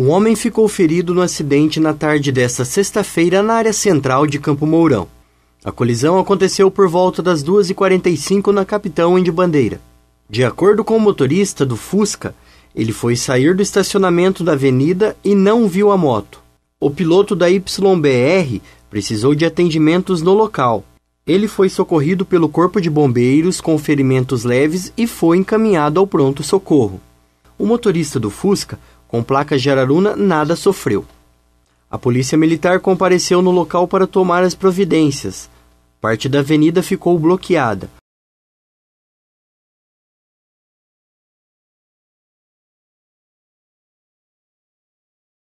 Um homem ficou ferido no acidente na tarde desta sexta-feira na área central de Campo Mourão. A colisão aconteceu por volta das 2h45 na capitão de Bandeira. De acordo com o motorista do Fusca, ele foi sair do estacionamento da avenida e não viu a moto. O piloto da YBR precisou de atendimentos no local. Ele foi socorrido pelo Corpo de Bombeiros com ferimentos leves e foi encaminhado ao pronto-socorro. O motorista do Fusca com placas de Araruna, nada sofreu. A polícia militar compareceu no local para tomar as providências. Parte da avenida ficou bloqueada,